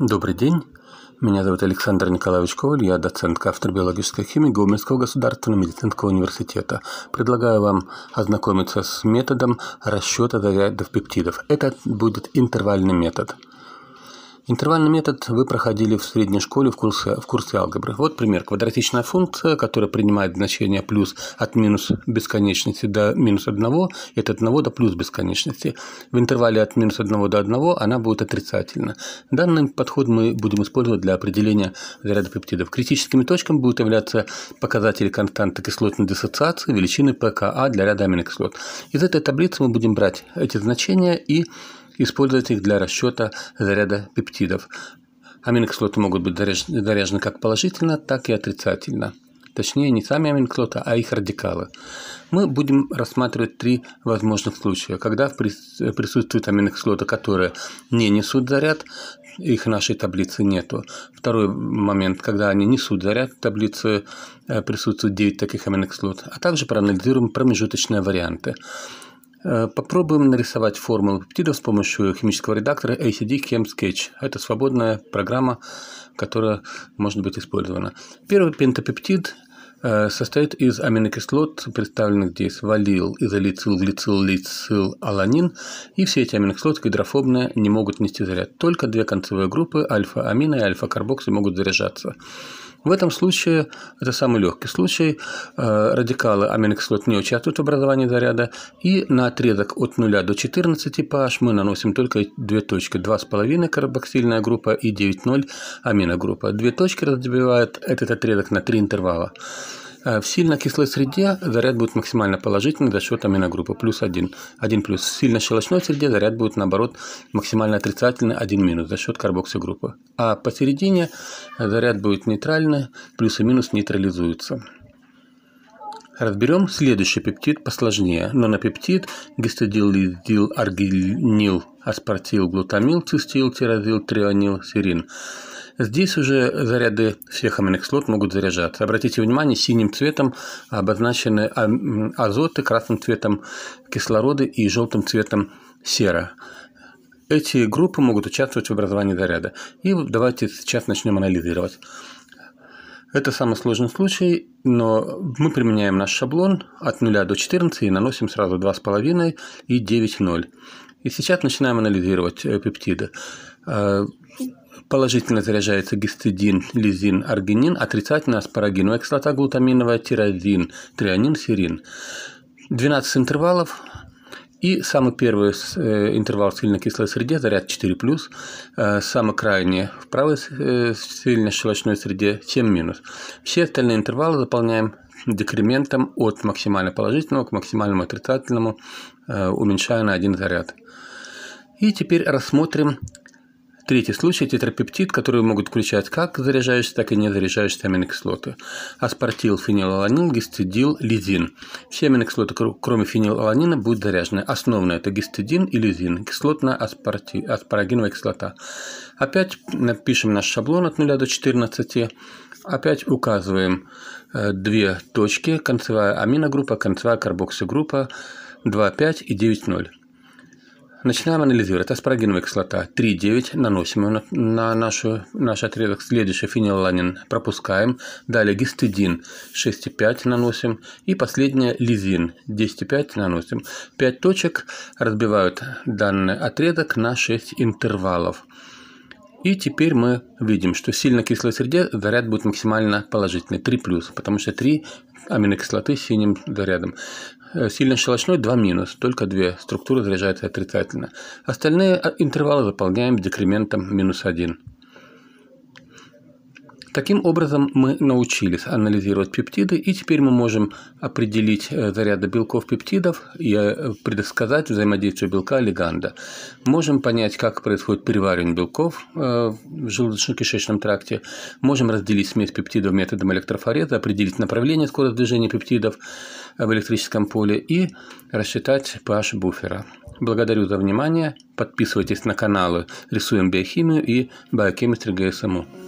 Добрый день. Меня зовут Александр Николаевич Коваль, я доцент кафедры биологической химии Гомельского государственного медицинского университета. Предлагаю вам ознакомиться с методом расчета зарядов пептидов. Это будет интервальный метод. Интервальный метод вы проходили в средней школе в курсе, в курсе алгебры. Вот пример. Квадратичная функция, которая принимает значение плюс от минус бесконечности до минус 1, и от 1 до плюс бесконечности. В интервале от минус 1 до 1 она будет отрицательна. Данный подход мы будем использовать для определения заряда пептидов. Критическими точками будут являться показатели константы кислотной диссоциации, величины ПКА для ряда аминокислот. Из этой таблицы мы будем брать эти значения и использовать их для расчета заряда пептидов. Аминокислоты могут быть заряжены как положительно, так и отрицательно. Точнее, не сами аминокислоты, а их радикалы. Мы будем рассматривать три возможных случая. Когда присутствуют аминокислоты, которые не несут заряд, их в нашей таблице нету. Второй момент, когда они несут заряд, в таблице э, присутствует 9 таких аминокислот. А также проанализируем промежуточные варианты. Э, попробуем нарисовать формулу пептидов с помощью химического редактора ACD Chem Sketch. Это свободная программа, которая может быть использована. Первый пентапептид э, состоит из аминокислот, представленных здесь валил, изолицил, глицил, лицил, аланин, и все эти аминокислоты гидрофобные не могут нести заряд. Только две концевые группы, альфа-амина и альфа-карбоксы могут заряжаться. В этом случае, это самый легкий случай, э, радикалы аминокислот не участвуют в образовании заряда, и на отрезок от 0 до 14 pH мы наносим только две точки, 2,5 карбоксильная группа и 9,0 аминогруппа. Две точки разбивают этот отрезок на три интервала. Э, в сильно-кислой среде заряд будет максимально положительный за счет аминогруппы плюс 1. 1 плюс. В сильно-щелочной среде заряд будет наоборот максимально отрицательный 1 минус за счет карбоксигруппы. А посередине заряд будет нейтральный, плюс и минус нейтрализуются. Разберем следующий пептид посложнее. Нонопептид гистодилидил аргинил аспартил глутамил цистил тирозил трионил серин. Здесь уже заряды всех аминокислот могут заряжаться. Обратите внимание, синим цветом обозначены азоты, красным цветом кислороды и желтым цветом сера. Эти группы могут участвовать в образовании заряда. И давайте сейчас начнем анализировать. Это самый сложный случай, но мы применяем наш шаблон от 0 до 14 и наносим сразу 2,5 и 9,0. И сейчас начинаем анализировать э, пептиды. Э, положительно заряжается гистидин, лизин, аргинин, отрицательно аспарагин, кислота, глутаминовая, тирозин, трианин, серин. 12 интервалов, и самый первый э, интервал в сильно-кислой среде, заряд 4+, э, самый крайний в правой э, сильно-щелочной среде 7-. Все остальные интервалы заполняем декрементом от максимально положительного к максимальному отрицательному, уменьшая на один заряд. И теперь рассмотрим Третий случай – тетрапептид, который могут включать как заряжающие, так и не заряжающие аминокислоты. Аспартил, фенилаланин, гистидил, лизин. Все аминокислоты, кроме фенилаланина, будут заряжены. Основные – это гистидин и лизин, кислотная аспарти... аспарагиновая кислота. Опять напишем наш шаблон от 0 до 14. Опять указываем э, две точки – концевая аминогруппа, концевая карбоксигруппа, 2,5 и 9,0. Начинаем анализировать. Аспарагиновая кислота 3,9. Наносим на, на нашу, наш отрезок. Следующий фенилланин пропускаем. Далее гистидин 6,5 наносим. И последнее лизин 10,5 наносим. 5 точек разбивают данный отрезок на 6 интервалов. И теперь мы видим, что в сильно кислой среде заряд будет максимально положительный, 3+, потому что 3 аминокислоты с синим зарядом. Э, сильно щелочной 2 минус, только две структуры заряжаются отрицательно. Остальные э, интервалы заполняем декрементом минус 1. Таким образом, мы научились анализировать пептиды, и теперь мы можем определить э, заряды белков пептидов и э, предсказать взаимодействие белка леганда. Можем понять, как происходит переваривание белков э, в желудочно-кишечном тракте. Можем разделить смесь пептидов методом электрофореза, определить направление, скорости движения пептидов в электрическом поле и рассчитать pH буфера. Благодарю за внимание. Подписывайтесь на каналы «Рисуем биохимию» и «Biochemistry ГСМУ.